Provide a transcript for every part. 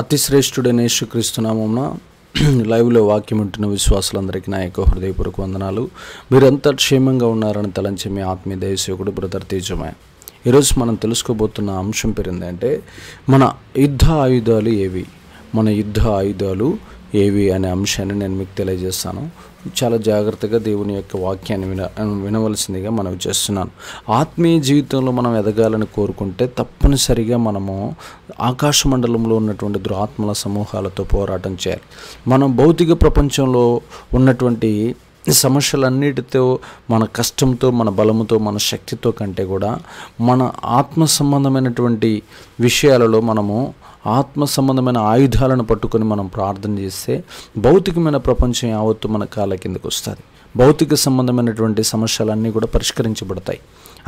అతిశ్రేష్ఠుడైన యేసుక్రీస్తునామమున లైవ్లో వాక్యం ఉంటున్న విశ్వాసులందరికీ నా యొక్క హృదయపూర్వక వందనాలు మీరంతా క్షేమంగా ఉన్నారని తలంచి మీ ఆత్మీయ దయసేవకుడు బ్రదర్ తేజమే ఈరోజు మనం తెలుసుకోబోతున్న అంశం పేరుందంటే మన యుద్ధ ఆయుధాలు ఏవి మన యుద్ధ ఆయుధాలు ఏవి అనే అంశాన్ని నేను మీకు తెలియజేస్తాను చాలా జాగ్రత్తగా దేవుని యొక్క వాక్యాన్ని విన వినవలసిందిగా మనం చేస్తున్నాను ఆత్మీయ జీవితంలో మనం ఎదగాలని కోరుకుంటే తప్పనిసరిగా మనము ఆకాశ మండలంలో ఉన్నటువంటి దురాత్మల సమూహాలతో పోరాటం చేయాలి మనం భౌతిక ప్రపంచంలో ఉన్నటువంటి సమస్యలన్నిటితో మన కష్టంతో మన బలముతో మన శక్తితో కంటే కూడా మన ఆత్మ సంబంధమైనటువంటి విషయాలలో మనము ఆత్మ సంబంధమైన ఆయుధాలను పట్టుకొని మనం ప్రార్థన చేస్తే భౌతికమైన ప్రపంచం యావత్తు మన కాళ్ళ కిందకు వస్తుంది భౌతిక సంబంధమైనటువంటి సమస్యలన్నీ కూడా పరిష్కరించబడతాయి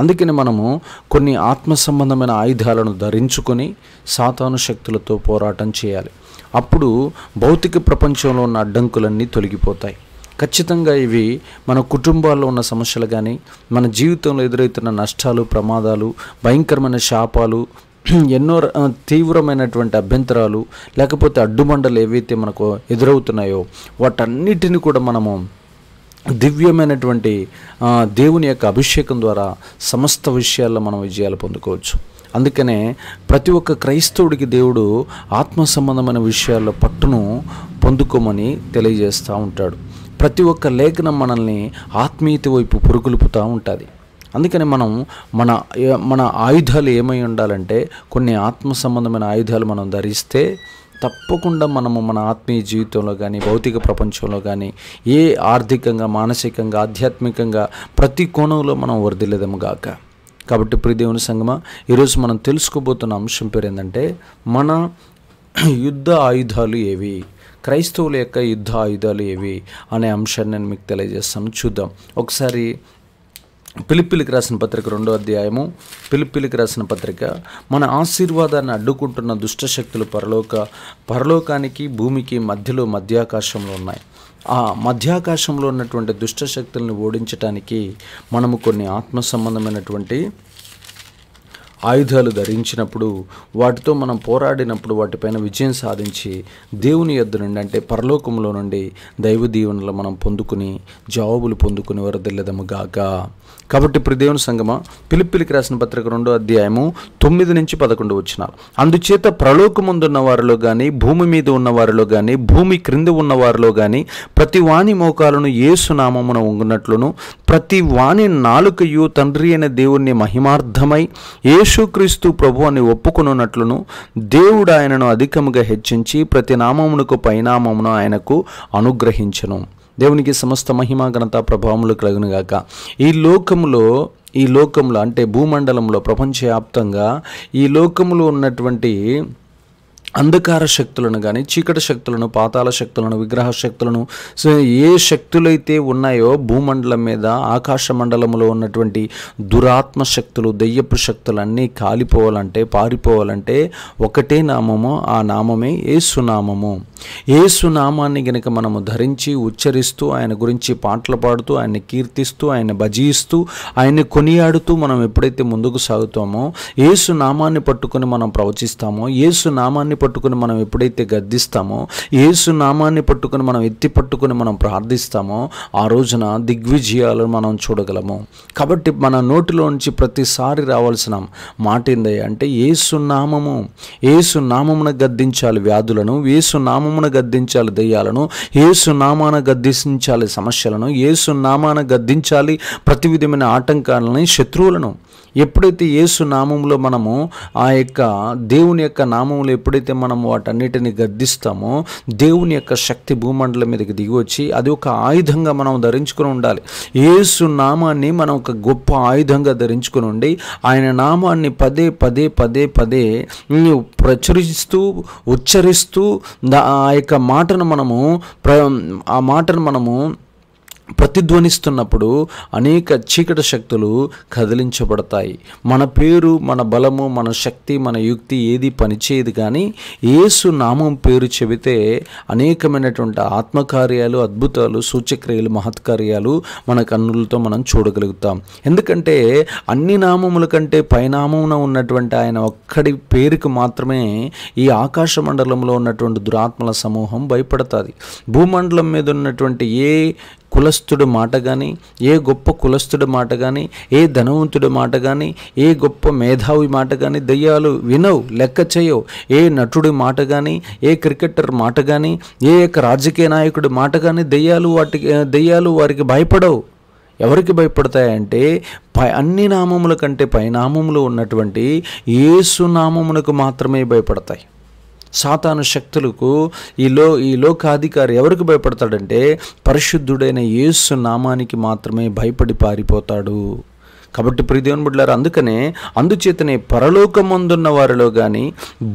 అందుకని మనము కొన్ని ఆత్మ సంబంధమైన ఆయుధాలను ధరించుకొని సాతాను శక్తులతో పోరాటం చేయాలి అప్పుడు భౌతిక ప్రపంచంలో ఉన్న అడ్డంకులన్నీ తొలగిపోతాయి ఖచ్చితంగా ఇవి మన కుటుంబాల్లో ఉన్న సమస్యలు కానీ మన జీవితంలో ఎదురవుతున్న నష్టాలు ప్రమాదాలు భయంకరమైన శాపాలు ఎన్నో తీవ్రమైనటువంటి అభ్యంతరాలు లేకపోతే అడ్డుమండలు ఏవైతే మనకు ఎదురవుతున్నాయో వాటన్నిటిని కూడా మనము దివ్యమైనటువంటి దేవుని యొక్క అభిషేకం ద్వారా సమస్త విషయాల్లో మనం విజయాలు పొందుకోవచ్చు అందుకనే ప్రతి ఒక్క క్రైస్తవుడికి దేవుడు ఆత్మ సంబంధమైన విషయాల్లో పట్టును పొందుకోమని తెలియజేస్తూ ఉంటాడు ప్రతి ఒక్క లేఖనం మనల్ని ఆత్మీయత వైపు పురుగులుపుతూ ఉంటుంది అందుకని మనం మన మన ఆయుధాలు ఏమై ఉండాలంటే కొన్ని ఆత్మ సంబంధమైన ఆయుధాలు మనం ధరిస్తే తప్పకుండా మనము మన ఆత్మీయ జీవితంలో కానీ భౌతిక ప్రపంచంలో కానీ ఏ ఆర్థికంగా మానసికంగా ఆధ్యాత్మికంగా ప్రతి కోణంలో మనం వర్దిలేదము గాక కాబట్టి ప్రిదేవుని సంగమ ఈరోజు మనం తెలుసుకోబోతున్న అంశం పేరు ఏంటంటే మన యుద్ధ ఆయుధాలు ఏవి క్రైస్తవుల యొక్క యుద్ధ ఆయుధాలు ఏవి అనే అంశాన్ని నేను మీకు తెలియజేస్తాను చూద్దాం ఒకసారి పిలిపిలికి రాసిన పత్రిక రెండో అధ్యాయము పిలిపిలికి రాసిన పత్రిక మన ఆశీర్వాదాన్ని అడ్డుకుంటున్న దుష్టశక్తులు పరలోక పరలోకానికి భూమికి మధ్యలో మధ్యాకాశంలో ఉన్నాయి ఆ మధ్యాకాశంలో ఉన్నటువంటి దుష్టశక్తులను ఓడించటానికి మనము కొన్ని ఆత్మ సంబంధమైనటువంటి ఆయుధాలు ధరించినప్పుడు వాటితో మనం పోరాడినప్పుడు వాటిపైన విజయం సాధించి దేవుని ఎద్దు నుండి అంటే పరలోకంలో నుండి దైవ దీవెనలు మనం పొందుకుని జవాబులు పొందుకుని గాక కాబట్టి ఇప్పుడు దేవుని సంగమ పిలిపిలికి రాసిన పత్రిక రెండో అధ్యాయము తొమ్మిది నుంచి పదకొండు వచ్చిన అందుచేత ఉన్న వారిలో కానీ భూమి మీద ఉన్న వారిలో కానీ భూమి క్రింద ఉన్న వారిలో కానీ ప్రతి వాణి మోకాలను సునామమున ఉంగున్నట్లును ప్రతి వాణి నాలుకయు తండ్రి అయిన దేవుణ్ణి మహిమార్థమై ఏ యేసుక్రీస్తు ప్రభు అని ఒప్పుకున్నట్లును దేవుడు ఆయనను అధికముగా హెచ్చించి ప్రతి నామమునకు పైనామమును ఆయనకు అనుగ్రహించను దేవునికి సమస్త మహిమా ఘనత ప్రభావములు కలుగునుగాక ఈ లోకములో ఈ లోకంలో అంటే భూమండలంలో ప్రపంచవ్యాప్తంగా ఈ లోకంలో ఉన్నటువంటి అంధకార శక్తులను కానీ చీకటి శక్తులను పాతాల శక్తులను విగ్రహ శక్తులను సో ఏ శక్తులైతే ఉన్నాయో భూమండలం మీద ఆకాశ మండలంలో ఉన్నటువంటి దురాత్మ శక్తులు దెయ్యపు శక్తులన్నీ కాలిపోవాలంటే పారిపోవాలంటే ఒకటే నామము ఆ నామమే ఏసునామము ఏసునామాన్ని గనక మనము ధరించి ఉచ్చరిస్తూ ఆయన గురించి పాటలు పాడుతూ ఆయన్ని కీర్తిస్తూ ఆయన భజీస్తూ ఆయన్ని కొనియాడుతూ మనం ఎప్పుడైతే ముందుకు సాగుతామో ఏసునామాన్ని పట్టుకొని మనం ప్రవచిస్తామో ఏసునామాన్ని పట్టుకుని మనం ఎప్పుడైతే గద్దిస్తామో యేసు నామాన్ని పట్టుకుని మనం ఎత్తి పట్టుకుని మనం ప్రార్థిస్తామో ఆ రోజున దిగ్విజయాలను మనం చూడగలము కాబట్టి మన నోటిలోంచి ప్రతిసారి రావాల్సిన మాట ఏంది అంటే ఏసు నామము ఏసు నామమున గద్దించాలి వ్యాధులను ఏసు నామమున గద్దించాలి దయ్యాలను ఏసు నామాన గద్దించాలి సమస్యలను ఏసు నామాన గద్దించాలి ప్రతి విధమైన ఆటంకాలని శత్రువులను ఎప్పుడైతే యేసు నామంలో మనము ఆ యొక్క దేవుని యొక్క నామంలో ఎప్పుడైతే మనం వాటన్నిటిని గద్దిస్తామో దేవుని యొక్క శక్తి భూమండలం మీదకి దిగి వచ్చి అది ఒక ఆయుధంగా మనం ధరించుకుని ఉండాలి యేసు నామాన్ని మనం ఒక గొప్ప ఆయుధంగా ధరించుకుని ఉండి ఆయన నామాన్ని పదే పదే పదే పదే ప్రచురిస్తూ ఉచ్చరిస్తూ ఆ యొక్క మాటను మనము ఆ మాటను మనము ప్రతిధ్వనిస్తున్నప్పుడు అనేక చీకటి శక్తులు కదిలించబడతాయి మన పేరు మన బలము మన శక్తి మన యుక్తి ఏది పనిచేయదు కానీ ఏసు నామం పేరు చెబితే అనేకమైనటువంటి ఆత్మకార్యాలు అద్భుతాలు సూచక్రియలు మహత్కార్యాలు మన కన్నులతో మనం చూడగలుగుతాం ఎందుకంటే అన్ని నామముల కంటే పైనామమున ఉన్నటువంటి ఆయన ఒక్కడి పేరుకు మాత్రమే ఈ ఆకాశ మండలంలో ఉన్నటువంటి దురాత్మల సమూహం భయపడతాది భూమండలం మీద ఉన్నటువంటి ఏ కులస్థుడు మాట కానీ ఏ గొప్ప కులస్థుడి మాట కానీ ఏ ధనవంతుడి మాట కానీ ఏ గొప్ప మేధావి మాట కానీ దయ్యాలు వినవు లెక్క చేయవు ఏ నటుడి మాట కానీ ఏ క్రికెటర్ మాట కానీ ఏ యొక్క రాజకీయ నాయకుడి మాట కానీ దయ్యాలు వాటికి దయ్యాలు వారికి భయపడవు ఎవరికి భయపడతాయంటే పై అన్ని నామముల కంటే పై నామములు ఉన్నటువంటి ఏసునామమునకు నామమునకు మాత్రమే భయపడతాయి సాతాను శక్తులకు ఈ లో ఈ లోకాధికారి ఎవరికి భయపడతాడంటే పరిశుద్ధుడైన యేసు నామానికి మాత్రమే భయపడి పారిపోతాడు కాబట్టి ప్రియదేవుని బిడ్డారు అందుకనే అందుచేతనే పరలోకమందున్న వారిలో కానీ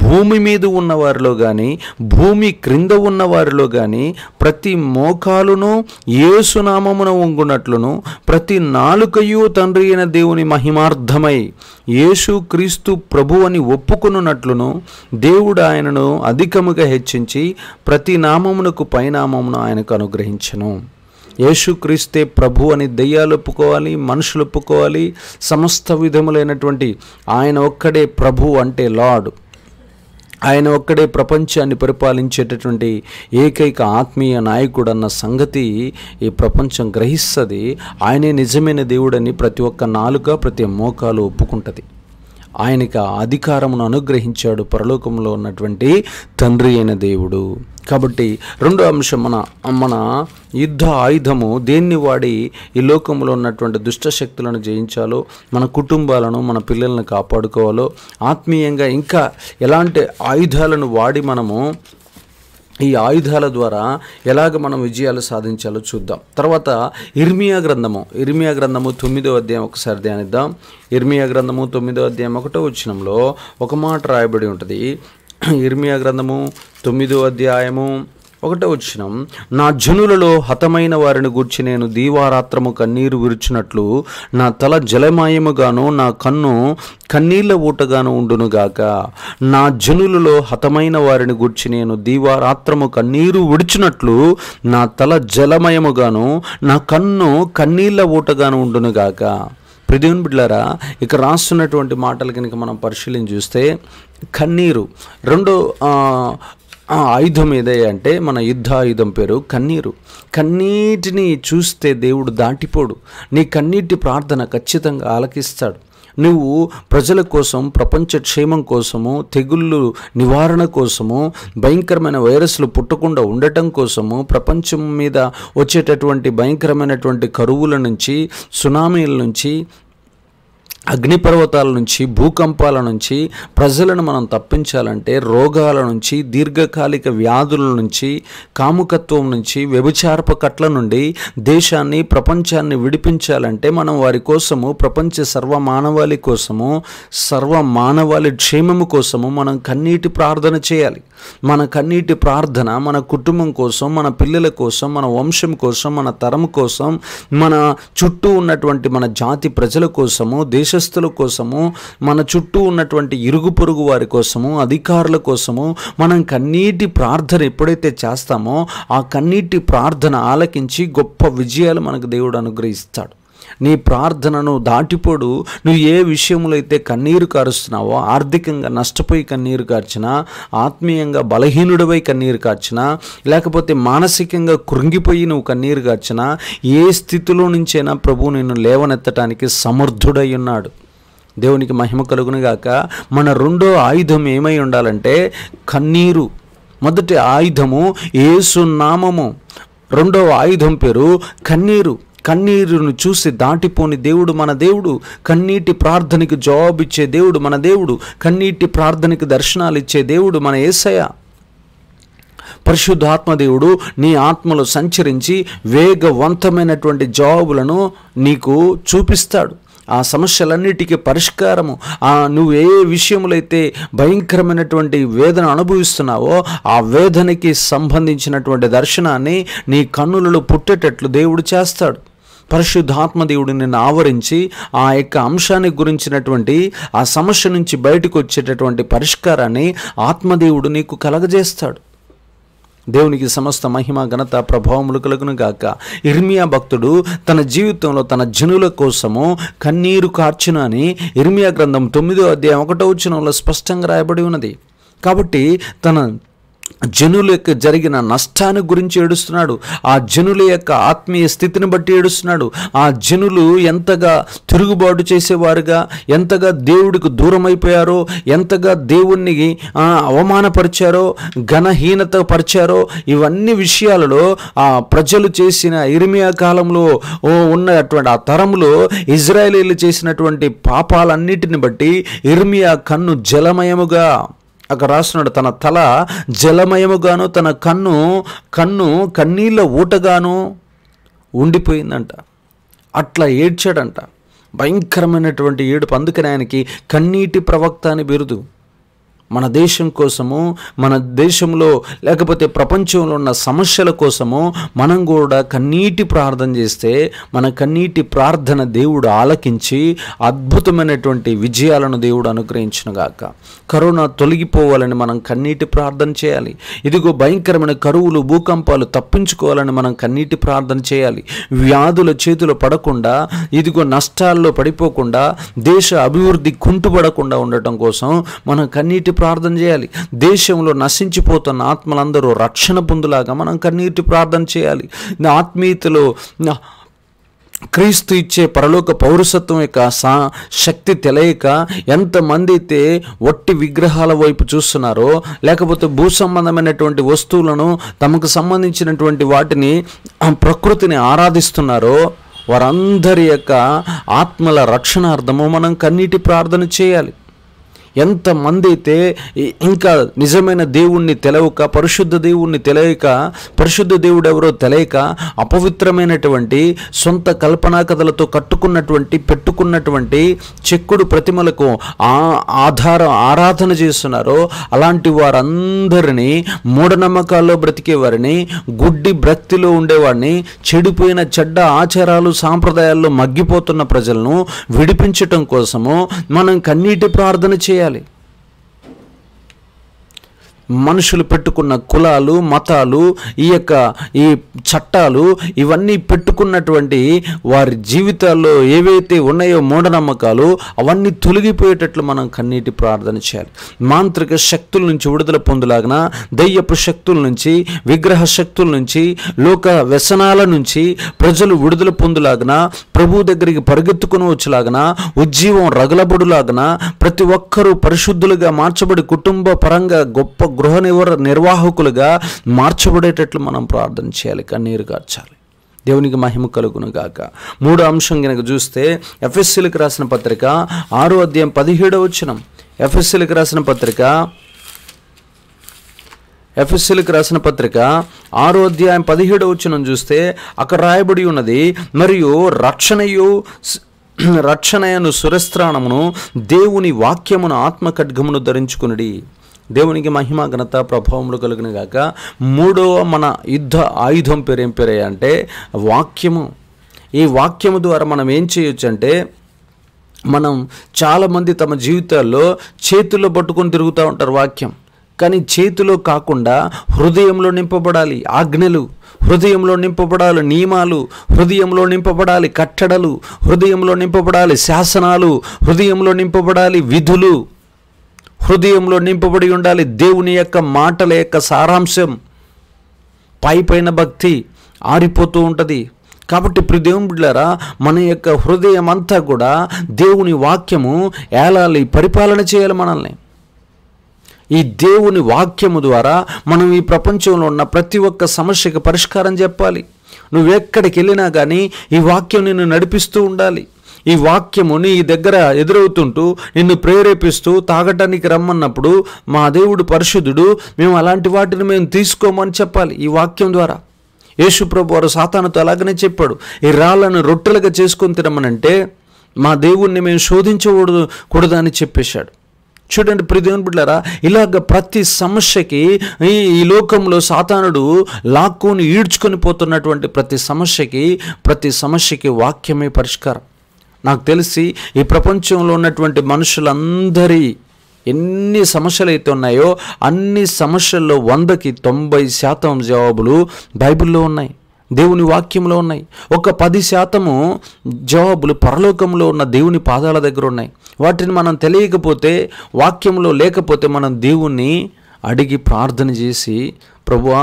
భూమి మీద ఉన్న వారిలో కానీ భూమి క్రింద ఉన్న వారిలో కానీ ప్రతి మోకాలును సునామమున ఉంగునట్లును ప్రతి నాలుకయు తండ్రి అయిన దేవుని మహిమార్థమై యేసు క్రీస్తు ప్రభు అని ఒప్పుకొనున్నట్లును దేవుడు ఆయనను అధికముగా హెచ్చించి ప్రతి నామమునకు పైనామమును ఆయనకు అనుగ్రహించను యేసుక్రీస్తే ప్రభు అని దెయ్యాలు ఒప్పుకోవాలి మనుషులు ఒప్పుకోవాలి సమస్త విధములైనటువంటి ఆయన ఒక్కడే ప్రభు అంటే లార్డ్ ఆయన ఒక్కడే ప్రపంచాన్ని పరిపాలించేటటువంటి ఏకైక ఆత్మీయ నాయకుడు అన్న సంగతి ఈ ప్రపంచం గ్రహిస్తుంది ఆయనే నిజమైన దేవుడని ప్రతి ఒక్క నాలుక ప్రతి మోకాలు ఒప్పుకుంటుంది ఆయనకి అధికారమును అనుగ్రహించాడు పరలోకంలో ఉన్నటువంటి తండ్రి అయిన దేవుడు కాబట్టి రెండో అంశం మన మన యుద్ధ ఆయుధము దేన్ని వాడి ఈ లోకంలో ఉన్నటువంటి దుష్ట శక్తులను జయించాలో మన కుటుంబాలను మన పిల్లలను కాపాడుకోవాలో ఆత్మీయంగా ఇంకా ఎలాంటి ఆయుధాలను వాడి మనము ఈ ఆయుధాల ద్వారా ఎలాగ మనం విజయాలు సాధించాలో చూద్దాం తర్వాత ఇర్మియా గ్రంథము ఇర్మియా గ్రంథము తొమ్మిదో అధ్యాయం ఒకసారి ధ్యానిద్దాం ఇర్మియా గ్రంథము తొమ్మిదో అధ్యాయం ఒకటో వచ్చినంలో ఒక మాట రాయబడి ఉంటుంది ఇర్మియా గ్రంథము తొమ్మిదో అధ్యాయము ఒకటో వచ్చినం నా జనులలో హతమైన వారిని గూర్చి నేను దీవారాత్రము కన్నీరు విరుచునట్లు నా తల జలమాయముగాను నా కన్ను కన్నీళ్ల ఊటగాను ఉండునుగాక నా జనులలో హతమైన వారిని గూర్చి నేను దీవారాత్రము కన్నీరు విడిచినట్లు నా తల జలమయముగాను నా కన్ను కన్నీళ్ల ఊటగాను ఉండునుగాక ప్రదీన్ బిడ్లారా ఇక రాస్తున్నటువంటి మాటలు కనుక మనం పరిశీలించి చూస్తే కన్నీరు రెండు ఆ ఆయుధం ఏదే అంటే మన యుద్ధ ఆయుధం పేరు కన్నీరు కన్నీటిని చూస్తే దేవుడు దాటిపోడు నీ కన్నీటి ప్రార్థన ఖచ్చితంగా ఆలకిస్తాడు నువ్వు ప్రజల కోసం ప్రపంచ క్షేమం కోసము తెగుళ్ళు నివారణ కోసము భయంకరమైన వైరస్లు పుట్టకుండా ఉండటం కోసము ప్రపంచం మీద వచ్చేటటువంటి భయంకరమైనటువంటి కరువుల నుంచి సునామీల నుంచి అగ్నిపర్వతాల నుంచి భూకంపాల నుంచి ప్రజలను మనం తప్పించాలంటే రోగాల నుంచి దీర్ఘకాలిక వ్యాధుల నుంచి కాముకత్వం నుంచి వ్యభిచారపు కట్ల నుండి దేశాన్ని ప్రపంచాన్ని విడిపించాలంటే మనం వారి కోసము ప్రపంచ సర్వ మానవాళి కోసము సర్వ మానవాళి క్షేమము కోసము మనం కన్నీటి ప్రార్థన చేయాలి మన కన్నీటి ప్రార్థన మన కుటుంబం కోసం మన పిల్లల కోసం మన వంశం కోసం మన తరం కోసం మన చుట్టూ ఉన్నటువంటి మన జాతి ప్రజల కోసము దేశ వంశస్థుల కోసము మన చుట్టూ ఉన్నటువంటి ఇరుగు పొరుగు వారి కోసము అధికారుల కోసము మనం కన్నీటి ప్రార్థన ఎప్పుడైతే చేస్తామో ఆ కన్నీటి ప్రార్థన ఆలకించి గొప్ప విజయాలు మనకు దేవుడు అనుగ్రహిస్తాడు నీ ప్రార్థనను దాటిపోడు నువ్వు ఏ విషయంలో అయితే కన్నీరు కారుస్తున్నావో ఆర్థికంగా నష్టపోయి కన్నీరు కార్చినా ఆత్మీయంగా బలహీనుడివై కన్నీరు కార్చినా లేకపోతే మానసికంగా కృంగిపోయి నువ్వు కన్నీరు కార్చినా ఏ స్థితిలో నుంచైనా ప్రభు నిన్ను లేవనెత్తటానికి సమర్థుడై ఉన్నాడు దేవునికి మహిమ కలుగునుగాక మన రెండో ఆయుధం ఏమై ఉండాలంటే కన్నీరు మొదటి ఆయుధము ఏసునామము రెండవ ఆయుధం పేరు కన్నీరు కన్నీరును చూసి దాటిపోని దేవుడు మన దేవుడు కన్నీటి ప్రార్థనకి జవాబు ఇచ్చే దేవుడు మన దేవుడు కన్నీటి ప్రార్థనకి దర్శనాలు ఇచ్చే దేవుడు మన పరిశుద్ధాత్మ పరిశుద్ధాత్మదేవుడు నీ ఆత్మలు సంచరించి వేగవంతమైనటువంటి జాబులను నీకు చూపిస్తాడు ఆ సమస్యలన్నిటికీ పరిష్కారము ఆ నువ్వు ఏ విషయములైతే భయంకరమైనటువంటి వేదన అనుభవిస్తున్నావో ఆ వేదనకి సంబంధించినటువంటి దర్శనాన్ని నీ కన్నులలో పుట్టేటట్లు దేవుడు చేస్తాడు పరిశుద్ధాత్మ దేవుడు నిన్ను ఆవరించి ఆ యొక్క అంశాన్ని గురించినటువంటి ఆ సమస్య నుంచి బయటకు వచ్చేటటువంటి పరిష్కారాన్ని ఆత్మదేవుడు నీకు కలగజేస్తాడు దేవునికి సమస్త మహిమ ఘనత ప్రభావములు కలుగును గాక ఇర్మియా భక్తుడు తన జీవితంలో తన జనుల కోసము కన్నీరు అని ఇర్మియా గ్రంథం తొమ్మిదో అధ్యాయం ఒకటో వచనంలో స్పష్టంగా రాయబడి ఉన్నది కాబట్టి తన జనుల యొక్క జరిగిన నష్టాన్ని గురించి ఏడుస్తున్నాడు ఆ జనుల యొక్క ఆత్మీయ స్థితిని బట్టి ఏడుస్తున్నాడు ఆ జనులు ఎంతగా తిరుగుబాటు చేసేవారుగా ఎంతగా దేవుడికి దూరం అయిపోయారో ఎంతగా దేవుణ్ణి అవమానపరిచారో ఘనహీనత పరిచారో ఇవన్నీ విషయాలలో ఆ ప్రజలు చేసిన ఇరిమియా కాలంలో ఉన్నటువంటి ఆ తరంలో ఇజ్రాయేలీలు చేసినటువంటి పాపాలన్నిటిని బట్టి ఇరిమియా కన్ను జలమయముగా అక్కడ రాస్తున్నాడు తన తల జలమయముగాను తన కన్ను కన్ను కన్నీళ్ళ ఊటగాను ఉండిపోయిందంట అట్లా ఏడ్చాడంట భయంకరమైనటువంటి ఏడుపు అందుకని ఆయనకి కన్నీటి ప్రవక్త అని బిరుదు మన దేశం కోసము మన దేశంలో లేకపోతే ప్రపంచంలో ఉన్న సమస్యల కోసము మనం కూడా కన్నీటి ప్రార్థన చేస్తే మన కన్నీటి ప్రార్థన దేవుడు ఆలకించి అద్భుతమైనటువంటి విజయాలను దేవుడు అనుగ్రహించిన గాక కరోనా తొలగిపోవాలని మనం కన్నీటి ప్రార్థన చేయాలి ఇదిగో భయంకరమైన కరువులు భూకంపాలు తప్పించుకోవాలని మనం కన్నీటి ప్రార్థన చేయాలి వ్యాధుల చేతులు పడకుండా ఇదిగో నష్టాల్లో పడిపోకుండా దేశ అభివృద్ధి కుంటుపడకుండా ఉండటం కోసం మనం కన్నీటి ప్రార్థన చేయాలి దేశంలో నశించిపోతున్న ఆత్మలందరూ రక్షణ పొందులాగా మనం కన్నీటి ప్రార్థన చేయాలి ఆత్మీయతలో క్రీస్తు ఇచ్చే పరలోక పౌరసత్వం యొక్క సా శక్తి తెలియక ఎంతమంది అయితే వట్టి విగ్రహాల వైపు చూస్తున్నారో లేకపోతే భూ సంబంధమైనటువంటి వస్తువులను తమకు సంబంధించినటువంటి వాటిని ప్రకృతిని ఆరాధిస్తున్నారో వారందరి యొక్క ఆత్మల రక్షణార్థము మనం కన్నీటి ప్రార్థన చేయాలి ఎంతమంది అయితే ఇంకా నిజమైన దేవుణ్ణి తెలవక పరిశుద్ధ దేవుణ్ణి తెలియక పరిశుద్ధ దేవుడు ఎవరో తెలియక అపవిత్రమైనటువంటి సొంత కల్పనా కథలతో కట్టుకున్నటువంటి పెట్టుకున్నటువంటి చెక్కుడు ప్రతిమలకు ఆధారం ఆరాధన చేస్తున్నారో అలాంటి వారందరినీ మూఢనమ్మకాల్లో బ్రతికేవారిని గుడ్డి భక్తిలో ఉండేవారిని చెడిపోయిన చెడ్డ ఆచారాలు సాంప్రదాయాల్లో మగ్గిపోతున్న ప్రజలను విడిపించటం కోసము మనం కన్నీటి ప్రార్థన చేయాలి sociales. మనుషులు పెట్టుకున్న కులాలు మతాలు ఈ యొక్క ఈ చట్టాలు ఇవన్నీ పెట్టుకున్నటువంటి వారి జీవితాల్లో ఏవైతే ఉన్నాయో మూఢనమ్మకాలు అవన్నీ తొలగిపోయేటట్లు మనం కన్నీటి ప్రార్థన చేయాలి మాంత్రిక శక్తుల నుంచి విడుదల పొందులాగిన దయ్యపు శక్తుల నుంచి విగ్రహ శక్తుల నుంచి లోక వ్యసనాల నుంచి ప్రజలు విడుదల పొందులాగిన ప్రభు దగ్గరికి పరిగెత్తుకుని వచ్చేలాగిన ఉజ్జీవం రగలబడులాగిన ప్రతి ఒక్కరూ పరిశుద్ధులుగా మార్చబడి కుటుంబ పరంగా గొప్ప గృహ నిర్వాహకులుగా మార్చబడేటట్లు మనం ప్రార్థన చేయాలి కన్నీరు కార్చాలి దేవునికి మహిమ కలుగును గాక మూడు అంశం కనుక చూస్తే ఎఫ్ఎస్సీలకు రాసిన పత్రిక ఆరో అధ్యాయం పదిహేడో వచ్చినం ఎఫ్ఎస్సీలకు రాసిన పత్రిక ఎఫ్ఎస్సీలకు రాసిన పత్రిక ఆరో అధ్యాయం పదిహేడో వచ్చినం చూస్తే అక్కడ రాయబడి ఉన్నది మరియు రక్షణయు రక్షణయను సురస్త్రాణమును దేవుని వాక్యమును ఆత్మ ఖడ్గమును దేవునికి మహిమ ఘనత ప్రభావములు కలిగిన గాక మూడవ మన యుద్ధ ఆయుధం పేరు పేరే అంటే వాక్యము ఈ వాక్యము ద్వారా మనం ఏం చేయొచ్చు అంటే మనం చాలామంది తమ జీవితాల్లో చేతుల్లో పట్టుకొని తిరుగుతూ ఉంటారు వాక్యం కానీ చేతిలో కాకుండా హృదయంలో నింపబడాలి ఆజ్ఞలు హృదయంలో నింపబడాలి నియమాలు హృదయంలో నింపబడాలి కట్టడలు హృదయంలో నింపబడాలి శాసనాలు హృదయంలో నింపబడాలి విధులు హృదయంలో నింపబడి ఉండాలి దేవుని యొక్క మాటల యొక్క సారాంశం పై పైన భక్తి ఆరిపోతూ ఉంటుంది కాబట్టి ప్రిదేవుడిలారా మన యొక్క హృదయం అంతా కూడా దేవుని వాక్యము ఏలాలి పరిపాలన చేయాలి మనల్ని ఈ దేవుని వాక్యము ద్వారా మనం ఈ ప్రపంచంలో ఉన్న ప్రతి ఒక్క సమస్యకు పరిష్కారం చెప్పాలి నువ్వెక్కడికి వెళ్ళినా కానీ ఈ వాక్యం నిన్ను నడిపిస్తూ ఉండాలి ఈ వాక్యము నీ దగ్గర ఎదురవుతుంటూ నిన్ను ప్రేరేపిస్తూ తాగటానికి రమ్మన్నప్పుడు మా దేవుడు పరిశుద్ధుడు మేము అలాంటి వాటిని మేము తీసుకోమని చెప్పాలి ఈ వాక్యం ద్వారా ప్రభు వారు సాతానుతో అలాగనే చెప్పాడు ఈ రాళ్ళను రొట్టెలుగా చేసుకొని తినమనంటే మా దేవుణ్ణి మేము శోధించకూడదు కూడదని చెప్పేశాడు చూడండి ప్రతిదేవుని బిడ్డారా ఇలాగ ప్రతి సమస్యకి ఈ ఈ లోకంలో సాతానుడు లాక్కుని ఈడ్చుకొని పోతున్నటువంటి ప్రతి సమస్యకి ప్రతి సమస్యకి వాక్యమే పరిష్కారం నాకు తెలిసి ఈ ప్రపంచంలో ఉన్నటువంటి మనుషులందరి ఎన్ని సమస్యలు అయితే ఉన్నాయో అన్ని సమస్యల్లో వందకి తొంభై శాతం జవాబులు బైబిల్లో ఉన్నాయి దేవుని వాక్యంలో ఉన్నాయి ఒక పది శాతము జవాబులు పరలోకంలో ఉన్న దేవుని పాదాల దగ్గర ఉన్నాయి వాటిని మనం తెలియకపోతే వాక్యంలో లేకపోతే మనం దేవుణ్ణి అడిగి ప్రార్థన చేసి ప్రభువా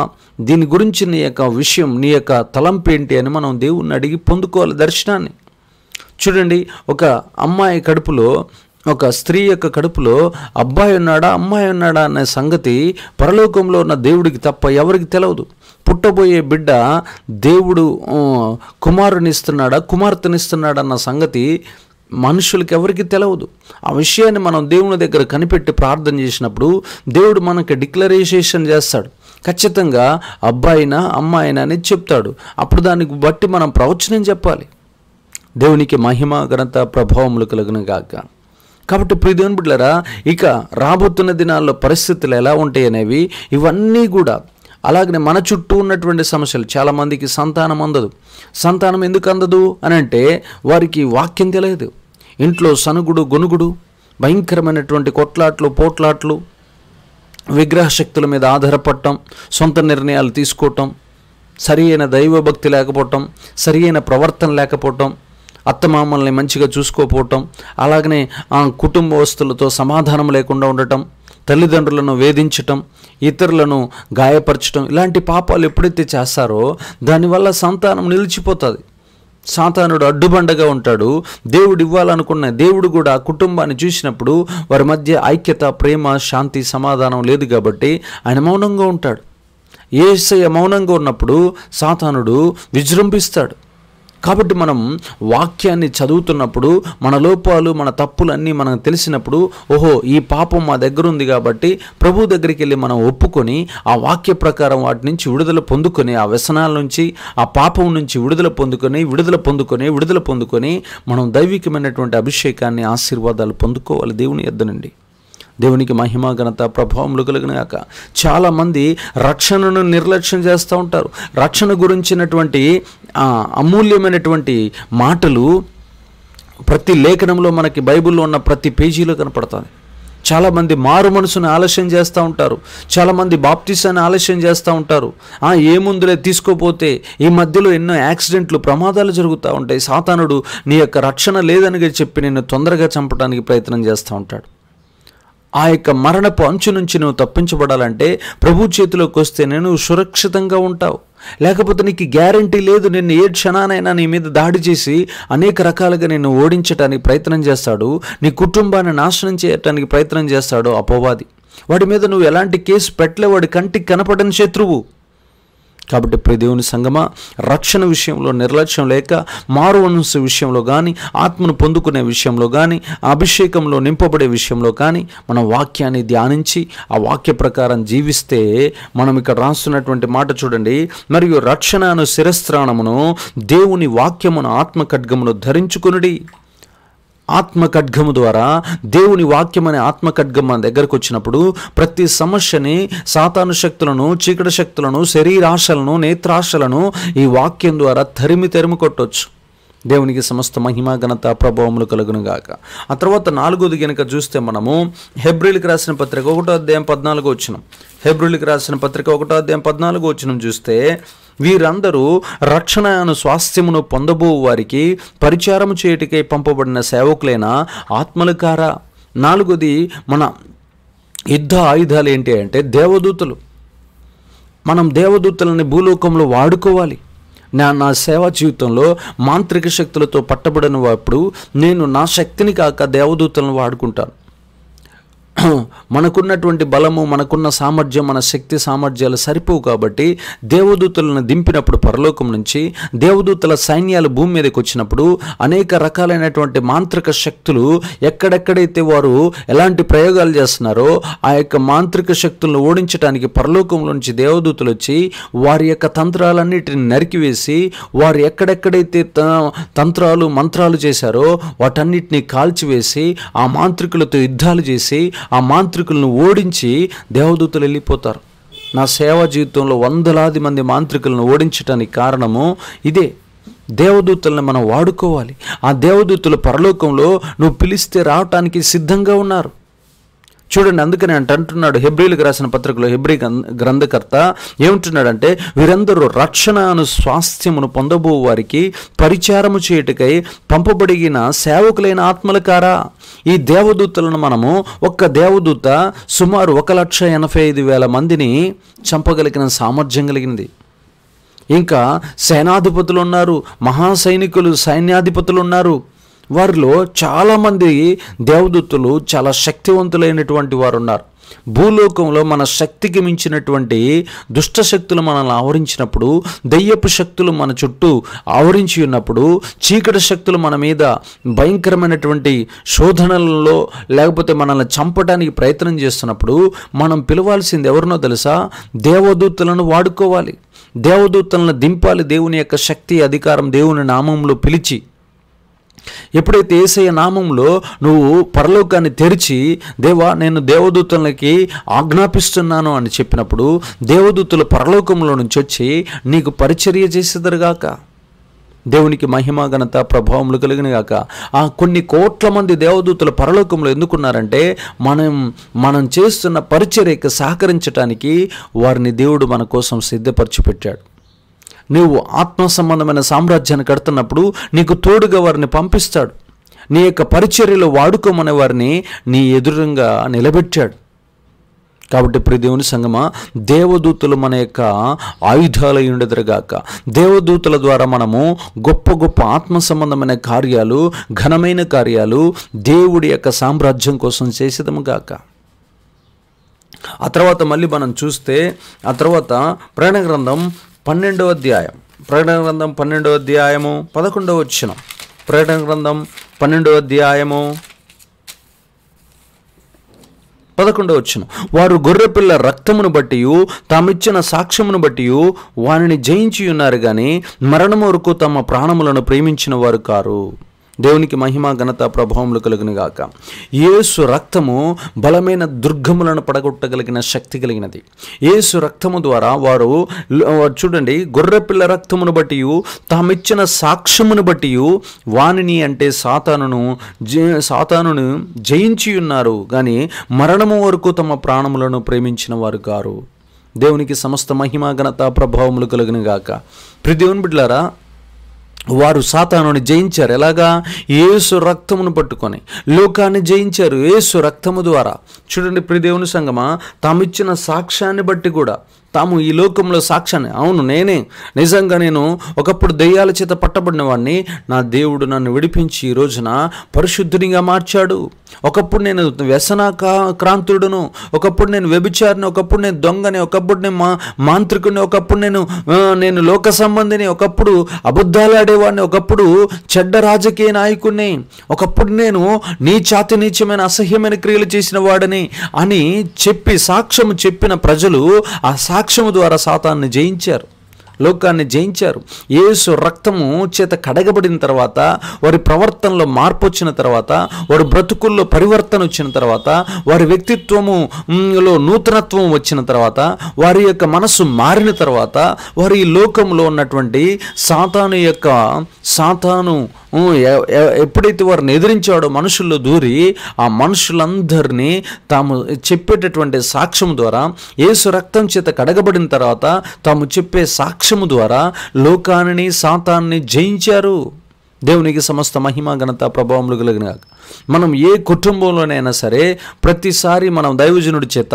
దీని గురించి నీ యొక్క విషయం నీ యొక్క తలంపేంటి అని మనం దేవుణ్ణి అడిగి పొందుకోవాలి దర్శనాన్ని చూడండి ఒక అమ్మాయి కడుపులో ఒక స్త్రీ యొక్క కడుపులో అబ్బాయి ఉన్నాడా అమ్మాయి ఉన్నాడా అనే సంగతి పరలోకంలో ఉన్న దేవుడికి తప్ప ఎవరికి తెలియదు పుట్టబోయే బిడ్డ దేవుడు కుమారునిస్తున్నాడా కుమార్తెనిస్తున్నాడా అన్న సంగతి మనుషులకి ఎవరికి తెలియదు ఆ విషయాన్ని మనం దేవుని దగ్గర కనిపెట్టి ప్రార్థన చేసినప్పుడు దేవుడు మనకి డిక్లరేషేషన్ చేస్తాడు ఖచ్చితంగా అబ్బాయినా అమ్మాయినా అని చెప్తాడు అప్పుడు దానికి బట్టి మనం ప్రవచనం చెప్పాలి దేవునికి మహిమ ఘనత ప్రభావములు కలుగును గాక కాబట్టి ప్రియదేవుని బిడ్డలరా ఇక రాబోతున్న దినాల్లో పరిస్థితులు ఎలా ఉంటాయి అనేవి ఇవన్నీ కూడా అలాగనే మన చుట్టూ ఉన్నటువంటి సమస్యలు చాలామందికి సంతానం అందదు సంతానం ఎందుకు అందదు అని అంటే వారికి వాక్యం తెలియదు ఇంట్లో సనుగుడు గొనుగుడు భయంకరమైనటువంటి కొట్లాట్లు పోట్లాట్లు విగ్రహ శక్తుల మీద ఆధారపడటం సొంత నిర్ణయాలు తీసుకోవటం సరి అయిన దైవభక్తి లేకపోవటం సరి అయిన ప్రవర్తన లేకపోవటం అత్తమామల్ని మంచిగా చూసుకోపోవటం అలాగనే ఆ కుటుంబ వస్తువులతో సమాధానం లేకుండా ఉండటం తల్లిదండ్రులను వేధించటం ఇతరులను గాయపరచటం ఇలాంటి పాపాలు ఎప్పుడైతే చేస్తారో దానివల్ల సంతానం నిలిచిపోతుంది సాతానుడు అడ్డుబండగా ఉంటాడు దేవుడు ఇవ్వాలనుకున్న దేవుడు కూడా కుటుంబాన్ని చూసినప్పుడు వారి మధ్య ఐక్యత ప్రేమ శాంతి సమాధానం లేదు కాబట్టి ఆయన మౌనంగా ఉంటాడు ఏసయ్య మౌనంగా ఉన్నప్పుడు సాతానుడు విజృంభిస్తాడు కాబట్టి మనం వాక్యాన్ని చదువుతున్నప్పుడు మన లోపాలు మన తప్పులన్నీ మనకు తెలిసినప్పుడు ఓహో ఈ పాపం మా దగ్గర ఉంది కాబట్టి ప్రభు దగ్గరికి వెళ్ళి మనం ఒప్పుకొని ఆ వాక్య ప్రకారం వాటి నుంచి విడుదల పొందుకొని ఆ వ్యసనాల నుంచి ఆ పాపం నుంచి విడుదల పొందుకొని విడుదల పొందుకొని విడుదల పొందుకొని మనం దైవికమైనటువంటి అభిషేకాన్ని ఆశీర్వాదాలు పొందుకోవాలి దేవుని ఎద్దనండి దేవునికి మహిమ ఘనత ప్రభావములు కలిగినాక చాలామంది రక్షణను నిర్లక్ష్యం చేస్తూ ఉంటారు రక్షణ గురించినటువంటి అమూల్యమైనటువంటి మాటలు ప్రతి లేఖనంలో మనకి బైబిల్లో ఉన్న ప్రతి పేజీలో కనపడుతుంది చాలామంది మారు మనసును ఆలస్యం చేస్తూ ఉంటారు చాలామంది బాప్తిసాన్ని ఆలస్యం చేస్తూ ఉంటారు ఏముందులే తీసుకోపోతే ఈ మధ్యలో ఎన్నో యాక్సిడెంట్లు ప్రమాదాలు జరుగుతూ ఉంటాయి సాతానుడు నీ యొక్క రక్షణ లేదని చెప్పి నిన్ను తొందరగా చంపడానికి ప్రయత్నం చేస్తూ ఉంటాడు ఆ యొక్క మరణపు అంచు నుంచి నువ్వు తప్పించబడాలంటే ప్రభు చేతిలోకి వస్తే నేను సురక్షితంగా ఉంటావు లేకపోతే నీకు గ్యారంటీ లేదు నిన్ను ఏ క్షణానైనా నీ మీద దాడి చేసి అనేక రకాలుగా నిన్ను ఓడించడానికి ప్రయత్నం చేస్తాడు నీ కుటుంబాన్ని నాశనం చేయటానికి ప్రయత్నం చేస్తాడు అపోవాది వాడి మీద నువ్వు ఎలాంటి కేసు పెట్టలే వాడి కంటికి కనపడని శత్రువు కాబట్టి ప్రదేవుని సంగమ రక్షణ విషయంలో నిర్లక్ష్యం లేక మారు విషయంలో కానీ ఆత్మను పొందుకునే విషయంలో కానీ అభిషేకంలో నింపబడే విషయంలో కానీ మన వాక్యాన్ని ధ్యానించి ఆ వాక్య ప్రకారం జీవిస్తే మనం ఇక్కడ రాస్తున్నటువంటి మాట చూడండి మరియు రక్షణను శిరస్త్రాణమును దేవుని వాక్యమును ఆత్మ ఖడ్గమును ధరించుకునుడి ఆత్మఖడ్గము ద్వారా దేవుని వాక్యం అనే ఆత్మఖడ్గం మన దగ్గరకు వచ్చినప్పుడు ప్రతి సమస్యని సాతాను శక్తులను చీకటి శక్తులను శరీరాశలను నేత్రాశలను ఈ వాక్యం ద్వారా తరిమి తరిమి కొట్టవచ్చు దేవునికి సమస్త మహిమ ఘనత ప్రభావములు కలుగును గాక ఆ తర్వాత నాలుగోది కనుక చూస్తే మనము హెబ్రిల్కి రాసిన పత్రిక ఒకటో అధ్యాయం పద్నాలుగో వచ్చినం హెబ్రిల్కి రాసిన పత్రిక ఒకటో అధ్యాయం పద్నాలుగో వచ్చినం చూస్తే వీరందరూ రక్షణను స్వాస్థ్యమును పొందబో వారికి పరిచారం చేయటికై పంపబడిన సేవకులైన ఆత్మలకార నాలుగోది మన యుద్ధ ఆయుధాలు ఏంటి అంటే దేవదూతలు మనం దేవదూతలని భూలోకంలో వాడుకోవాలి నా నా సేవా జీవితంలో మాంత్రిక శక్తులతో పట్టబడిన నేను నా శక్తిని కాక దేవదూతలను వాడుకుంటాను మనకున్నటువంటి బలము మనకున్న సామర్థ్యం మన శక్తి సామర్థ్యాలు సరిపోవు కాబట్టి దేవదూతలను దింపినప్పుడు పరలోకం నుంచి దేవదూతల సైన్యాలు భూమి మీదకి వచ్చినప్పుడు అనేక రకాలైనటువంటి మాంత్రిక శక్తులు ఎక్కడెక్కడైతే వారు ఎలాంటి ప్రయోగాలు చేస్తున్నారో ఆ యొక్క మాంత్రిక శక్తులను ఓడించడానికి పరలోకంలో నుంచి దేవదూతలు వచ్చి వారి యొక్క తంత్రాలన్నిటిని నరికివేసి వారు ఎక్కడెక్కడైతే తంత్రాలు మంత్రాలు చేశారో వాటన్నిటిని కాల్చివేసి ఆ మాంత్రికులతో యుద్ధాలు చేసి ఆ మాంత్రికులను ఓడించి దేవదూతలు వెళ్ళిపోతారు నా సేవా జీవితంలో వందలాది మంది మాంత్రికులను ఓడించటానికి కారణము ఇదే దేవదూతలను మనం వాడుకోవాలి ఆ దేవదూతలు పరలోకంలో నువ్వు పిలిస్తే రావటానికి సిద్ధంగా ఉన్నారు చూడండి అందుకని అంట అంటున్నాడు హెబ్రిలకు రాసిన పత్రికలో హెబ్రి గ్రంథకర్త ఏమంటున్నాడంటే వీరందరూ రక్షణ అను స్వాస్థ్యమును పొందబో వారికి పరిచారము చేయుటకై పంపబడిగిన సేవకులైన కారా ఈ దేవదూతలను మనము ఒక్క దేవదూత సుమారు ఒక లక్ష ఎనభై ఐదు వేల మందిని చంపగలిగిన సామర్థ్యం కలిగింది ఇంకా సేనాధిపతులు ఉన్నారు మహాసైనికులు సైన్యాధిపతులు ఉన్నారు వారిలో చాలామంది దేవదూతులు చాలా శక్తివంతులైనటువంటి వారు ఉన్నారు భూలోకంలో మన శక్తికి మించినటువంటి దుష్ట శక్తులు మనల్ని ఆవరించినప్పుడు దయ్యపు శక్తులు మన చుట్టూ ఆవరించి ఉన్నప్పుడు చీకటి శక్తులు మన మీద భయంకరమైనటువంటి శోధనలలో లేకపోతే మనల్ని చంపడానికి ప్రయత్నం చేస్తున్నప్పుడు మనం పిలవాల్సింది ఎవరినో తెలుసా దేవదూతలను వాడుకోవాలి దేవదూతలను దింపాలి దేవుని యొక్క శక్తి అధికారం దేవుని నామంలో పిలిచి ఎప్పుడైతే ఏసయ్య నామంలో నువ్వు పరలోకాన్ని తెరిచి దేవా నేను దేవదూతలకి ఆజ్ఞాపిస్తున్నాను అని చెప్పినప్పుడు దేవదూతలు పరలోకంలో నుంచి వచ్చి నీకు పరిచర్య చేసేదరుగాక దేవునికి మహిమ ఘనత ప్రభావములు కలిగినగాక ఆ కొన్ని కోట్ల మంది దేవదూతలు పరలోకంలో ఎందుకున్నారంటే మనం మనం చేస్తున్న పరిచర్యకు సహకరించడానికి వారిని దేవుడు మన కోసం సిద్ధపరచిపెట్టాడు పెట్టాడు నువ్వు ఆత్మ సంబంధమైన సామ్రాజ్యాన్ని కడుతున్నప్పుడు నీకు తోడుగా వారిని పంపిస్తాడు నీ యొక్క పరిచర్యలు వాడుకోమనే వారిని నీ ఎదురుగా నిలబెట్టాడు కాబట్టి ఇప్పుడు దేవుని సంగమా దేవదూతలు మన యొక్క ఆయుధాలై ఉండదురుగాక దేవదూతల ద్వారా మనము గొప్ప గొప్ప ఆత్మ సంబంధమైన కార్యాలు ఘనమైన కార్యాలు దేవుడి యొక్క సామ్రాజ్యం కోసం గాక ఆ తర్వాత మళ్ళీ మనం చూస్తే ఆ తర్వాత ప్రయాణ గ్రంథం పన్నెండో అధ్యాయం ప్రకటన గ్రంథం పన్నెండో అధ్యాయము పదకొండవ వచ్చినం ప్రకటన గ్రంథం పన్నెండో అధ్యాయము పదకొండవ వచ్చిన వారు గొర్రెపిల్ల రక్తమును బట్టి తామిచ్చిన సాక్ష్యమును బట్టి వారిని జయించి ఉన్నారు కానీ మరణం వరకు తమ ప్రాణములను ప్రేమించిన వారు కారు దేవునికి మహిమ ఘనత ప్రభావములు కలుగునిగాక యేసు రక్తము బలమైన దుర్గములను పడగొట్టగలిగిన శక్తి కలిగినది ఏసు రక్తము ద్వారా వారు చూడండి గొర్రెపిల్ల రక్తమును బట్టి తామిచ్చిన సాక్ష్యమును బట్టి వాణిని అంటే సాతానును సాతానును జయించి ఉన్నారు కానీ మరణము వరకు తమ ప్రాణములను ప్రేమించిన వారు గారు దేవునికి సమస్త మహిమా ఘనత ప్రభావములు కలుగునుగాక ప్రతి దేవుని బిడ్డలారా వారు సాతానుని జయించారు ఎలాగా ఏసు రక్తమును పట్టుకొని లోకాన్ని జయించారు ఏసు రక్తము ద్వారా చూడండి ప్రిదేవుని సంగమా తామిచ్చిన సాక్ష్యాన్ని బట్టి కూడా తాము ఈ లోకంలో సాక్ష్యాన్ని అవును నేనే నిజంగా నేను ఒకప్పుడు దెయ్యాల చేత పట్టబడిన వాడిని నా దేవుడు నన్ను విడిపించి ఈ రోజున పరిశుద్ధునిగా మార్చాడు ఒకప్పుడు నేను వ్యసన క్రాంతుడును ఒకప్పుడు నేను వ్యభిచారిని ఒకప్పుడు నేను దొంగని ఒకప్పుడు నేను మా మాంత్రికుని ఒకప్పుడు నేను నేను లోక సంబంధిని ఒకప్పుడు అబద్ధాలాడేవాడిని ఒకప్పుడు చెడ్డ రాజకీయ నాయకుడిని ఒకప్పుడు నేను నీ చాతి నీచమైన అసహ్యమైన క్రియలు చేసిన వాడని అని చెప్పి సాక్ష్యం చెప్పిన ప్రజలు ఆ సాక్ష్యం కటాక్షము ద్వారా సాతాన్ని జయించారు లోకాన్ని జయించారు యేసు రక్తము చేత కడగబడిన తర్వాత వారి ప్రవర్తనలో మార్పు వచ్చిన తర్వాత వారి బ్రతుకుల్లో పరివర్తన వచ్చిన తర్వాత వారి వ్యక్తిత్వము లో నూతనత్వం వచ్చిన తర్వాత వారి యొక్క మనసు మారిన తర్వాత వారి లోకంలో ఉన్నటువంటి సాతాను యొక్క సాతాను ఎప్పుడైతే వారిని ఎదిరించాడో మనుషుల్లో దూరి ఆ మనుషులందరినీ తాము చెప్పేటటువంటి సాక్ష్యం ద్వారా యేసు రక్తం చేత కడగబడిన తర్వాత తాము చెప్పే సాక్ష్యం సాక్ష్యము ద్వారా లోకాన్ని సాతాన్ని జయించారు దేవునికి సమస్త మహిమ ఘనత ప్రభావములు కలిగిన మనం ఏ కుటుంబంలోనైనా సరే ప్రతిసారి మనం దైవజనుడి చేత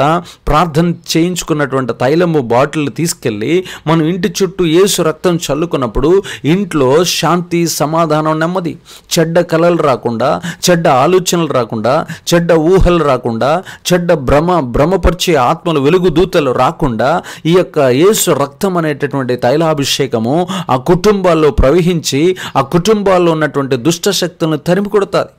ప్రార్థన చేయించుకున్నటువంటి తైలము బాటిల్ని తీసుకెళ్ళి మనం ఇంటి చుట్టూ ఏసు రక్తం చల్లుకున్నప్పుడు ఇంట్లో శాంతి సమాధానం నెమ్మది చెడ్డ కలలు రాకుండా చెడ్డ ఆలోచనలు రాకుండా చెడ్డ ఊహలు రాకుండా చెడ్డ భ్రమ భ్రమపరిచే ఆత్మలు వెలుగు దూతలు రాకుండా ఈ యొక్క యేసు రక్తం అనేటటువంటి తైలాభిషేకము ఆ కుటుంబాల్లో ప్రవహించి ఆ కుటుంబాల్లో ఉన్నటువంటి దుష్టశక్తులను తరిమి కొడతారు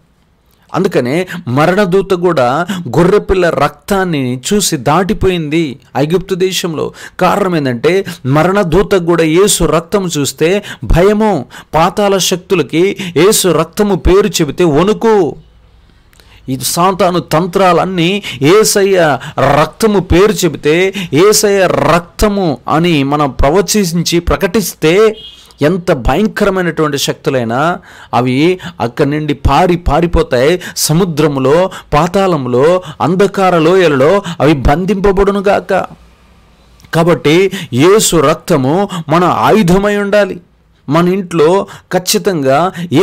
అందుకనే మరణదూత కూడా గొర్రెపిల్ల రక్తాన్ని చూసి దాటిపోయింది ఐగుప్తు దేశంలో కారణం ఏంటంటే మరణదూత కూడా ఏసు రక్తం చూస్తే భయము పాతాల శక్తులకి ఏసు రక్తము పేరు చెబితే వణుకు ఇది సాంతాను తంత్రాలన్నీ ఏసయ్య రక్తము పేరు చెబితే ఏసయ్య రక్తము అని మనం ప్రవచించి ప్రకటిస్తే ఎంత భయంకరమైనటువంటి శక్తులైనా అవి అక్కడి నుండి పారి పారిపోతాయి సముద్రములో పాతాళంలో అంధకార లోయలలో అవి బంధింపబడును గాక కాబట్టి యేసు రక్తము మన ఆయుధమై ఉండాలి మన ఇంట్లో ఖచ్చితంగా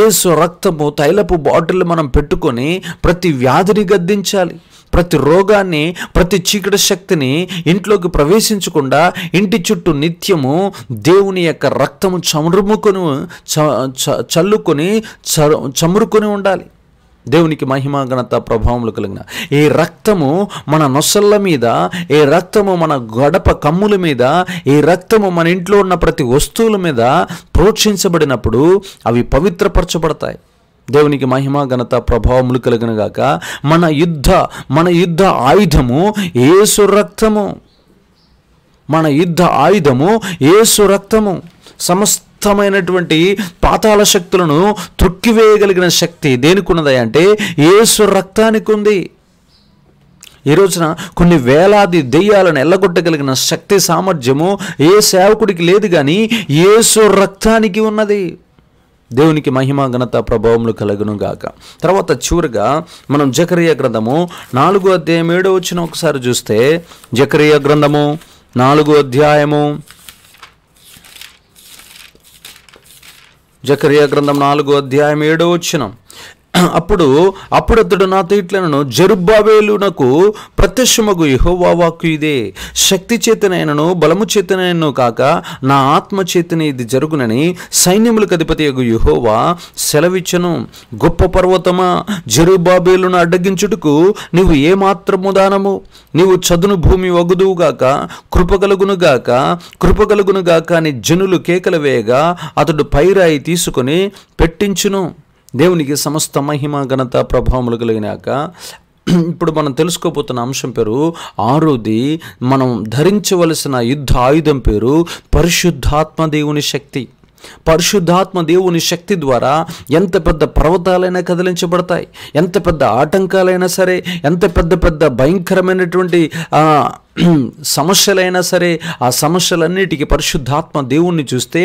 ఏసు రక్తము తైలపు బాటిల్ మనం పెట్టుకొని ప్రతి వ్యాధిని గద్దించాలి ప్రతి రోగాన్ని ప్రతి చీకటి శక్తిని ఇంట్లోకి ప్రవేశించకుండా ఇంటి చుట్టూ నిత్యము దేవుని యొక్క రక్తము చమురుముకొని చల్లుకొని చమురుకొని ఉండాలి దేవునికి మహిమా ఘనత ప్రభావములు కలిగిన ఈ రక్తము మన నొసళ్ళ మీద ఈ రక్తము మన గడప కమ్ముల మీద ఈ రక్తము మన ఇంట్లో ఉన్న ప్రతి వస్తువుల మీద ప్రోక్షించబడినప్పుడు అవి పవిత్రపరచబడతాయి దేవునికి మహిమ ఘనత ప్రభావములు గాక మన యుద్ధ మన యుద్ధ ఆయుధము ఏసు రక్తము మన యుద్ధ ఆయుధము ఏసు రక్తము సమస్తమైనటువంటి పాతాల శక్తులను తృక్కివేయగలిగిన శక్తి దేనికి అంటే ఏసు రక్తానికి ఉంది ఈ రోజున కొన్ని వేలాది దెయ్యాలను ఎల్లగొట్టగలిగిన శక్తి సామర్థ్యము ఏ సేవకుడికి లేదు కానీ ఏసు రక్తానికి ఉన్నది దేవునికి మహిమ ఘనత ప్రభావములు కలుగును గాక తర్వాత చివరిగా మనం జకరియ గ్రంథము నాలుగో అధ్యాయం ఏడో వచ్చిన ఒకసారి చూస్తే జకరియ గ్రంథము నాలుగో అధ్యాయము జకరియ గ్రంథం నాలుగో అధ్యాయం ఏడో వచ్చినాం అప్పుడు అప్పుడు అతడు నాతో ఇట్లనను జరుబ్బాబేలునకు ప్రత్యక్షమగు యహోవాకు వాక్కు ఇదే శక్తి చేతనైనను బలము చేతనైనను కాక నా ఆత్మ చేతనే ఇది జరుగునని సైన్యములకు అధిపతి అగు యహోవా సెలవిచ్చను గొప్ప పర్వతమా జరుబాబేలును అడ్డగించుటకు నీవు ఏమాత్రము దానము నీవు చదును భూమి వగుదువుగాక కృపగలుగునుగాక కృపగలుగునుగాక అని జనులు కేకలు వేయగా అతడు పైరాయి తీసుకొని పెట్టించును దేవునికి సమస్త మహిమ ఘనత ప్రభావములు కలిగినాక ఇప్పుడు మనం తెలుసుకోబోతున్న అంశం పేరు ఆరోది మనం ధరించవలసిన యుద్ధ ఆయుధం పేరు పరిశుద్ధాత్మ దేవుని శక్తి పరిశుద్ధాత్మ దేవుని శక్తి ద్వారా ఎంత పెద్ద పర్వతాలైనా కదిలించబడతాయి ఎంత పెద్ద ఆటంకాలైనా సరే ఎంత పెద్ద పెద్ద భయంకరమైనటువంటి సమస్యలైనా సరే ఆ సమస్యలన్నిటికీ పరిశుద్ధాత్మ దేవుణ్ణి చూస్తే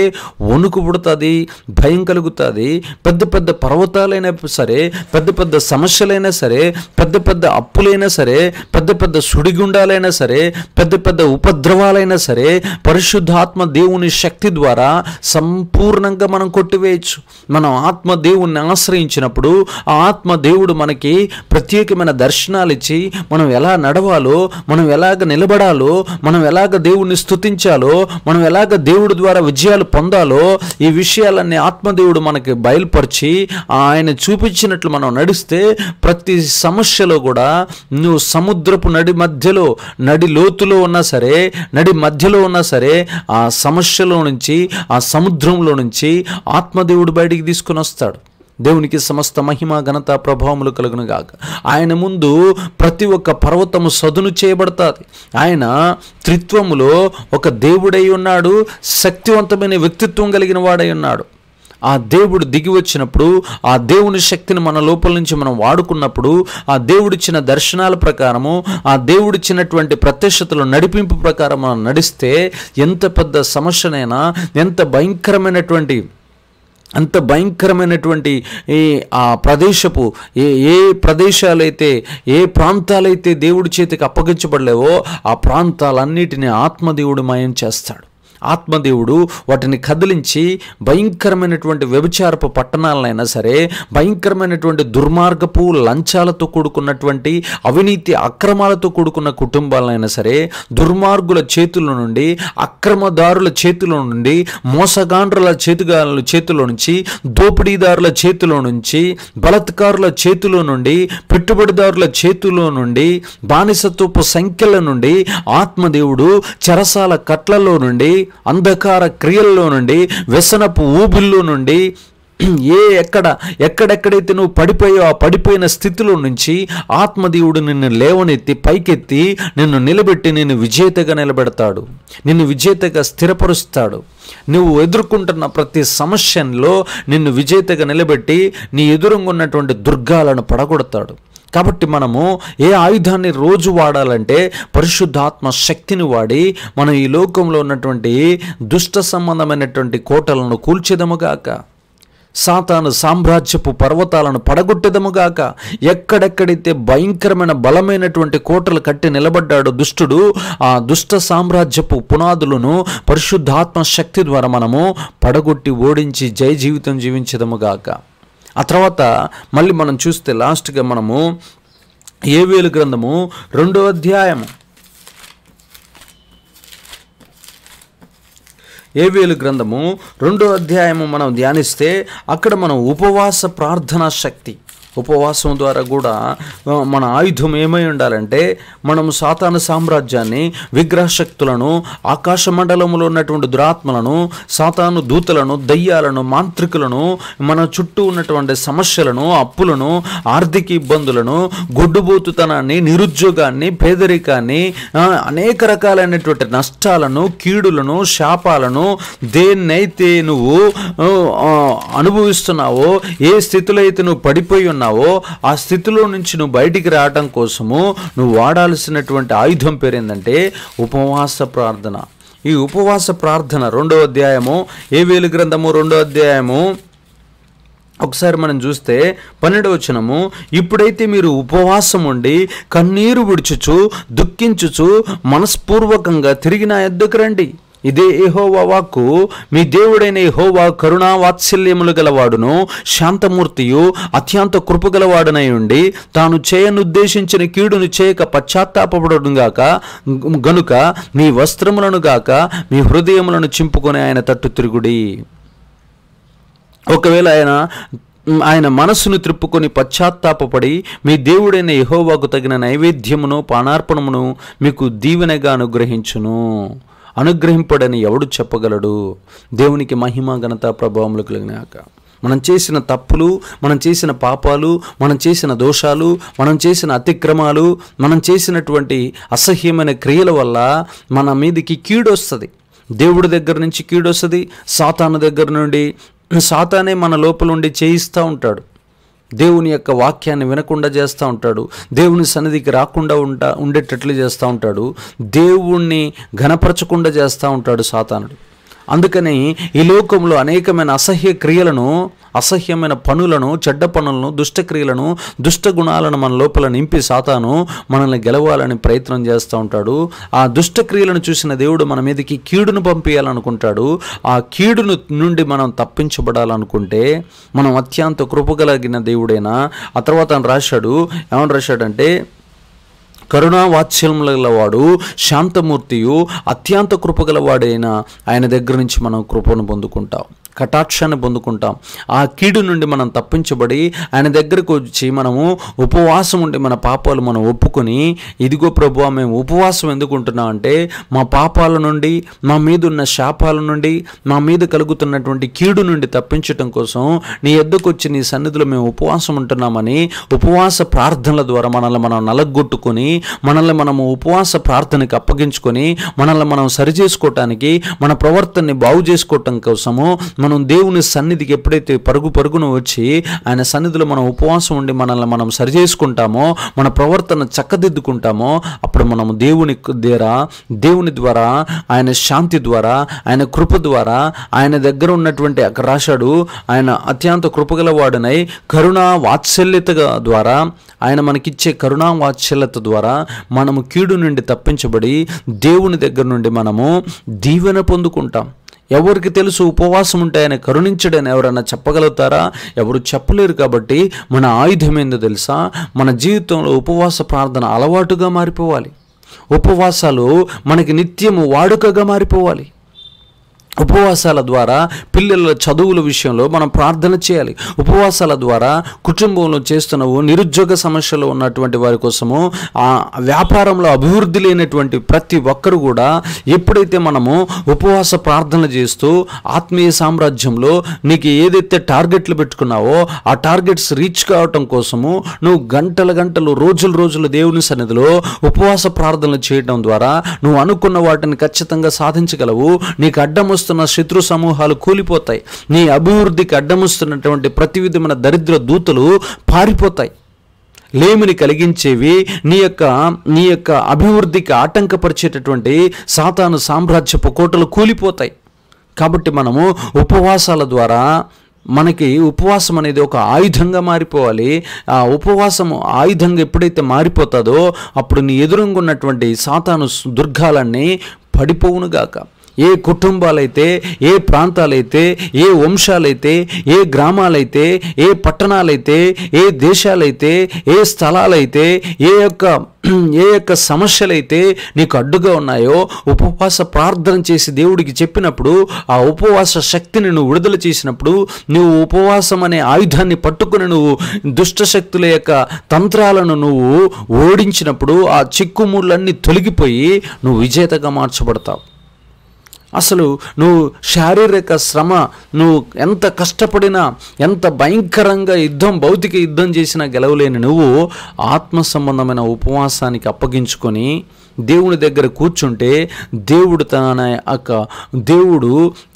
వణుకు పుడుతుంది భయం కలుగుతుంది పెద్ద పెద్ద పర్వతాలైనా సరే పెద్ద పెద్ద సమస్యలైనా సరే పెద్ద పెద్ద అప్పులైనా సరే పెద్ద పెద్ద సుడిగుండాలైనా సరే పెద్ద పెద్ద ఉపద్రవాలైనా సరే పరిశుద్ధాత్మ దేవుని శక్తి ద్వారా సంపూర్ణంగా మనం కొట్టివేయచ్చు మనం ఆత్మ దేవుణ్ణి ఆశ్రయించినప్పుడు ఆ ఆత్మ దేవుడు మనకి ప్రత్యేకమైన దర్శనాలు ఇచ్చి మనం ఎలా నడవాలో మనం ఎలాగ నిల నిలబడాలో మనం ఎలాగ దేవుణ్ణి స్థుతించాలో మనం ఎలాగ దేవుడి ద్వారా విజయాలు పొందాలో ఈ విషయాలన్నీ ఆత్మదేవుడు మనకి బయలుపరిచి ఆయన చూపించినట్లు మనం నడిస్తే ప్రతి సమస్యలో కూడా నువ్వు సముద్రపు నడి మధ్యలో నడి లోతులో ఉన్నా సరే నడి మధ్యలో ఉన్నా సరే ఆ సమస్యలో నుంచి ఆ సముద్రంలో నుంచి ఆత్మదేవుడు బయటికి తీసుకుని వస్తాడు దేవునికి సమస్త మహిమ ఘనత ప్రభావములు గాక ఆయన ముందు ప్రతి ఒక్క పర్వతము సదును చేయబడతాది ఆయన త్రిత్వములో ఒక దేవుడై ఉన్నాడు శక్తివంతమైన వ్యక్తిత్వం కలిగిన వాడై ఉన్నాడు ఆ దేవుడు దిగి వచ్చినప్పుడు ఆ దేవుని శక్తిని మన లోపల నుంచి మనం వాడుకున్నప్పుడు ఆ దేవుడిచ్చిన దర్శనాల ప్రకారము ఆ దేవుడిచ్చినటువంటి ప్రత్యక్షతల నడిపింపు ప్రకారం మనం నడిస్తే ఎంత పెద్ద సమస్యనైనా ఎంత భయంకరమైనటువంటి అంత భయంకరమైనటువంటి ఈ ఆ ప్రదేశపు ఏ ఏ ప్రదేశాలైతే ఏ ప్రాంతాలైతే దేవుడి చేతికి అప్పగించబడలేవో ఆ ప్రాంతాలన్నిటిని ఆత్మదేవుడు మయం చేస్తాడు ఆత్మదేవుడు వాటిని కదిలించి భయంకరమైనటువంటి వ్యభిచారపు పట్టణాలనైనా సరే భయంకరమైనటువంటి దుర్మార్గపు లంచాలతో కూడుకున్నటువంటి అవినీతి అక్రమాలతో కూడుకున్న కుటుంబాలనైనా సరే దుర్మార్గుల చేతుల నుండి అక్రమదారుల చేతుల నుండి మోసగాండ్రుల చేతుగాల చేతిలో నుంచి దోపిడీదారుల చేతిలో నుంచి బలత్కారుల చేతిలో నుండి పెట్టుబడిదారుల చేతిలో నుండి బానిసత్వపు సంఖ్యల నుండి ఆత్మదేవుడు చెరసాల కట్లలో నుండి అంధకార క్రియల్లో నుండి వ్యసనపు ఊబిల్లో నుండి ఏ ఎక్కడ ఎక్కడెక్కడైతే నువ్వు పడిపోయావు ఆ పడిపోయిన స్థితిలో నుంచి ఆత్మదేవుడు నిన్ను లేవనెత్తి పైకెత్తి నిన్ను నిలబెట్టి నిన్ను విజేతగా నిలబెడతాడు నిన్ను విజేతగా స్థిరపరుస్తాడు నువ్వు ఎదుర్కొంటున్న ప్రతి సమస్యల్లో నిన్ను విజేతగా నిలబెట్టి నీ ఎదురుగా ఉన్నటువంటి దుర్గాలను పడగొడతాడు కాబట్టి మనము ఏ ఆయుధాన్ని రోజు వాడాలంటే పరిశుద్ధాత్మ శక్తిని వాడి మనం ఈ లోకంలో ఉన్నటువంటి దుష్ట సంబంధమైనటువంటి కోటలను కూల్చేదముగాక సాతాను సామ్రాజ్యపు పర్వతాలను పడగొట్టేదముగాక ఎక్కడెక్కడైతే భయంకరమైన బలమైనటువంటి కోటలు కట్టి నిలబడ్డాడు దుష్టుడు ఆ దుష్ట సామ్రాజ్యపు పునాదులను పరిశుద్ధాత్మ శక్తి ద్వారా మనము పడగొట్టి ఓడించి జయ జీవితం జీవించదముగాక ఆ తర్వాత మళ్ళీ మనం చూస్తే లాస్ట్గా మనము ఏవేలు గ్రంథము రెండో అధ్యాయము ఏవేలు గ్రంథము రెండో అధ్యాయము మనం ధ్యానిస్తే అక్కడ మనం ఉపవాస ప్రార్థనా శక్తి ఉపవాసం ద్వారా కూడా మన ఆయుధం ఏమై ఉండాలంటే మనము సాతాన సామ్రాజ్యాన్ని విగ్రహశక్తులను ఆకాశ మండలంలో ఉన్నటువంటి దురాత్మలను సాతాను దూతలను దయ్యాలను మాంత్రికులను మన చుట్టూ ఉన్నటువంటి సమస్యలను అప్పులను ఆర్థిక ఇబ్బందులను గొడ్డుబోతుతనాన్ని నిరుద్యోగాన్ని పేదరికాన్ని అనేక రకాలైనటువంటి నష్టాలను కీడులను శాపాలను దేన్నైతే నువ్వు అనుభవిస్తున్నావో ఏ స్థితిలో అయితే నువ్వు పడిపోయి ఉన్నావు ఉన్నావో ఆ స్థితిలో నుంచి నువ్వు బయటికి రావటం కోసము నువ్వు వాడాల్సినటువంటి ఆయుధం పేరేందంటే ఉపవాస ప్రార్థన ఈ ఉపవాస ప్రార్థన రెండో అధ్యాయము ఏ వేలు గ్రంథము రెండో అధ్యాయము ఒకసారి మనం చూస్తే పన్నెండవచనము ఇప్పుడైతే మీరు ఉపవాసం ఉండి కన్నీరు విడుచుచు దుఃఖించుచు మనస్పూర్వకంగా తిరిగి నా ఎద్దుకు రండి ఇదే ఏహోవాకు మీ దేవుడైన ఏహోవా కరుణా వాత్సల్యములు గలవాడును శాంతమూర్తియు అత్యంత కృపగలవాడనై ఉండి తాను చేయనుద్దేశించిన కీడును చేయక పశ్చాత్తాపడుగాక గనుక మీ వస్త్రములను గాక మీ హృదయములను చింపుకొని ఆయన తట్టు తిరుగుడి ఒకవేళ ఆయన ఆయన మనస్సును త్రిప్పుకొని పశ్చాత్తాపడి మీ దేవుడైన యహోవాకు తగిన నైవేద్యమును పానార్పణమును మీకు దీవెనగా అనుగ్రహించును అనుగ్రహింపడని ఎవడు చెప్పగలడు దేవునికి మహిమ ఘనత ప్రభావములు కలిగినాక మనం చేసిన తప్పులు మనం చేసిన పాపాలు మనం చేసిన దోషాలు మనం చేసిన అతిక్రమాలు మనం చేసినటువంటి అసహ్యమైన క్రియల వల్ల మన మీదికి కీడొస్తుంది దేవుడి దగ్గర నుంచి కీడొస్తుంది సాతాను దగ్గర నుండి సాతానే మన లోపల ఉండి చేయిస్తూ ఉంటాడు దేవుని యొక్క వాక్యాన్ని వినకుండా చేస్తూ ఉంటాడు దేవుని సన్నిధికి రాకుండా ఉంటా ఉండేటట్లు చేస్తూ ఉంటాడు దేవుణ్ణి ఘనపరచకుండా చేస్తూ ఉంటాడు సాతానుడు అందుకని ఈ లోకంలో అనేకమైన అసహ్య క్రియలను అసహ్యమైన పనులను చెడ్డ పనులను దుష్టక్రియలను దుష్ట గుణాలను మన లోపల నింపి సాతాను మనల్ని గెలవాలని ప్రయత్నం చేస్తూ ఉంటాడు ఆ దుష్టక్రియలను చూసిన దేవుడు మన మీదకి కీడును పంపించాలనుకుంటాడు ఆ కీడును నుండి మనం తప్పించబడాలనుకుంటే మనం అత్యంత కృపగలిగిన దేవుడైనా ఆ తర్వాత రాశాడు ఏమని రాశాడంటే గలవాడు శాంతమూర్తియు అత్యంత కృపగలవాడైన ఆయన దగ్గర నుంచి మనం కృపను పొందుకుంటాం కటాక్షాన్ని పొందుకుంటాం ఆ కీడు నుండి మనం తప్పించబడి ఆయన దగ్గరకు వచ్చి మనము ఉపవాసం ఉండి మన పాపాలు మనం ఒప్పుకొని ఇదిగో ప్రభు మేము ఉపవాసం ఎందుకుంటున్నాం అంటే మా పాపాల నుండి మా మీద ఉన్న శాపాల నుండి మా మీద కలుగుతున్నటువంటి కీడు నుండి తప్పించటం కోసం నీ ఎద్దకు వచ్చి నీ సన్నిధిలో మేము ఉపవాసం ఉంటున్నామని ఉపవాస ప్రార్థనల ద్వారా మనల్ని మనం నలగొట్టుకొని మనల్ని మనము ఉపవాస ప్రార్థనకి అప్పగించుకొని మనల్ని మనం సరిచేసుకోవటానికి మన ప్రవర్తనని బాగు చేసుకోవటం కోసము మనం దేవుని సన్నిధికి ఎప్పుడైతే పరుగు పరుగున వచ్చి ఆయన సన్నిధిలో మనం ఉపవాసం ఉండి మనల్ని మనం సరిచేసుకుంటామో మన ప్రవర్తన చక్కదిద్దుకుంటామో అప్పుడు మనం దేవుని ద్వారా దేవుని ద్వారా ఆయన శాంతి ద్వారా ఆయన కృప ద్వారా ఆయన దగ్గర ఉన్నటువంటి అక్కడ రాశాడు ఆయన అత్యంత కృపగలవాడునై కరుణా వాత్సల్యత ద్వారా ఆయన మనకిచ్చే కరుణా వాత్సల్యత ద్వారా మనము కీడు నుండి తప్పించబడి దేవుని దగ్గర నుండి మనము దీవెన పొందుకుంటాం ఎవరికి తెలుసు ఉపవాసం ఉంటే ఆయన కరుణించడని ఎవరైనా చెప్పగలుగుతారా ఎవరు చెప్పలేరు కాబట్టి మన ఆయుధం ఏందో తెలుసా మన జీవితంలో ఉపవాస ప్రార్థన అలవాటుగా మారిపోవాలి ఉపవాసాలు మనకి నిత్యము వాడుకగా మారిపోవాలి ఉపవాసాల ద్వారా పిల్లల చదువుల విషయంలో మనం ప్రార్థన చేయాలి ఉపవాసాల ద్వారా కుటుంబంలో చేస్తున్న నిరుద్యోగ సమస్యలు ఉన్నటువంటి వారి కోసము ఆ వ్యాపారంలో అభివృద్ధి లేనటువంటి ప్రతి ఒక్కరు కూడా ఎప్పుడైతే మనము ఉపవాస ప్రార్థన చేస్తూ ఆత్మీయ సామ్రాజ్యంలో నీకు ఏదైతే టార్గెట్లు పెట్టుకున్నావో ఆ టార్గెట్స్ రీచ్ కావటం కోసము నువ్వు గంటల గంటలు రోజులు రోజులు దేవుని సన్నిధిలో ఉపవాస ప్రార్థనలు చేయడం ద్వారా నువ్వు అనుకున్న వాటిని ఖచ్చితంగా సాధించగలవు నీకు అడ్డం వస్తున్న శత్రు సమూహాలు కూలిపోతాయి నీ అభివృద్ధికి అడ్డముస్తున్నటువంటి ప్రతి విధమైన దరిద్ర దూతలు పారిపోతాయి లేమిని కలిగించేవి నీ యొక్క నీ యొక్క అభివృద్ధికి ఆటంకపరిచేటటువంటి సాతాను సామ్రాజ్యపు కోటలు కూలిపోతాయి కాబట్టి మనము ఉపవాసాల ద్వారా మనకి ఉపవాసం అనేది ఒక ఆయుధంగా మారిపోవాలి ఆ ఉపవాసం ఆయుధంగా ఎప్పుడైతే మారిపోతుందో అప్పుడు నీ ఎదురుగా ఉన్నటువంటి సాతాను దుర్గాలన్నీ పడిపోవునుగాక ఏ కుటుంబాలైతే ఏ ప్రాంతాలైతే ఏ వంశాలైతే ఏ గ్రామాలైతే ఏ పట్టణాలైతే ఏ దేశాలైతే ఏ స్థలాలైతే ఏ యొక్క ఏ యొక్క సమస్యలైతే నీకు అడ్డుగా ఉన్నాయో ఉపవాస ప్రార్థన చేసి దేవుడికి చెప్పినప్పుడు ఆ ఉపవాస శక్తిని నువ్వు విడుదల చేసినప్పుడు నువ్వు ఉపవాసం అనే ఆయుధాన్ని పట్టుకుని నువ్వు దుష్టశక్తుల యొక్క తంత్రాలను నువ్వు ఓడించినప్పుడు ఆ చిక్కుముళ్ళన్నీ తొలగిపోయి నువ్వు విజేతగా మార్చబడతావు అసలు నువ్వు శారీరక శ్రమ నువ్వు ఎంత కష్టపడినా ఎంత భయంకరంగా యుద్ధం భౌతిక యుద్ధం చేసినా గెలవలేని నువ్వు ఆత్మ సంబంధమైన ఉపవాసానికి అప్పగించుకొని దేవుని దగ్గర కూర్చుంటే దేవుడు తన యొక్క దేవుడు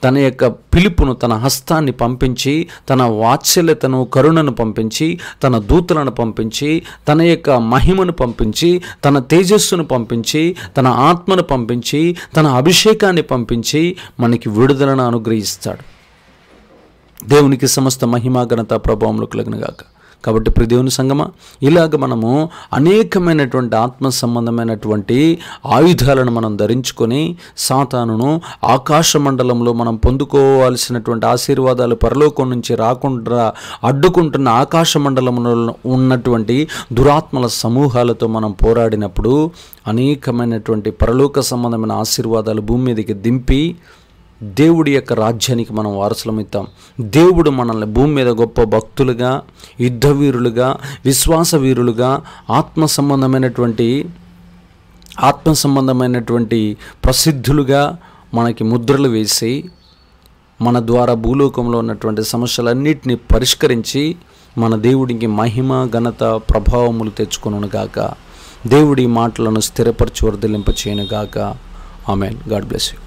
తన యొక్క పిలుపును తన హస్తాన్ని పంపించి తన వాత్సల్యతను కరుణను పంపించి తన దూతలను పంపించి తన యొక్క మహిమను పంపించి తన తేజస్సును పంపించి తన ఆత్మను పంపించి తన అభిషేకాన్ని పంపించి మనకి విడుదలను అనుగ్రహిస్తాడు దేవునికి సమస్త మహిమ ఘనత ప్రభావంలో కలిగినగాక కాబట్టి ప్రదేవుని సంగమ ఇలాగ మనము అనేకమైనటువంటి ఆత్మ సంబంధమైనటువంటి ఆయుధాలను మనం ధరించుకొని సాతానును ఆకాశ మండలంలో మనం పొందుకోవాల్సినటువంటి ఆశీర్వాదాలు పరలోకం నుంచి రాకుండా అడ్డుకుంటున్న ఆకాశ మండలంలో ఉన్నటువంటి దురాత్మల సమూహాలతో మనం పోరాడినప్పుడు అనేకమైనటువంటి పరలోక సంబంధమైన ఆశీర్వాదాలు భూమి మీదకి దింపి దేవుడి యొక్క రాజ్యానికి మనం వారసులమిద్దాం దేవుడు మనల్ని భూమి మీద గొప్ప భక్తులుగా యుద్ధవీరులుగా విశ్వాస వీరులుగా ఆత్మ సంబంధమైనటువంటి ఆత్మ సంబంధమైనటువంటి ప్రసిద్ధులుగా మనకి ముద్రలు వేసి మన ద్వారా భూలోకంలో ఉన్నటువంటి సమస్యలన్నింటినీ పరిష్కరించి మన దేవుడికి మహిమ ఘనత ప్రభావములు తెచ్చుకును గాక దేవుడి మాటలను స్థిరపరచు వర్ధలింప చేయను గాక ఆమెన్ గాడ్ బ్లెస్ యూ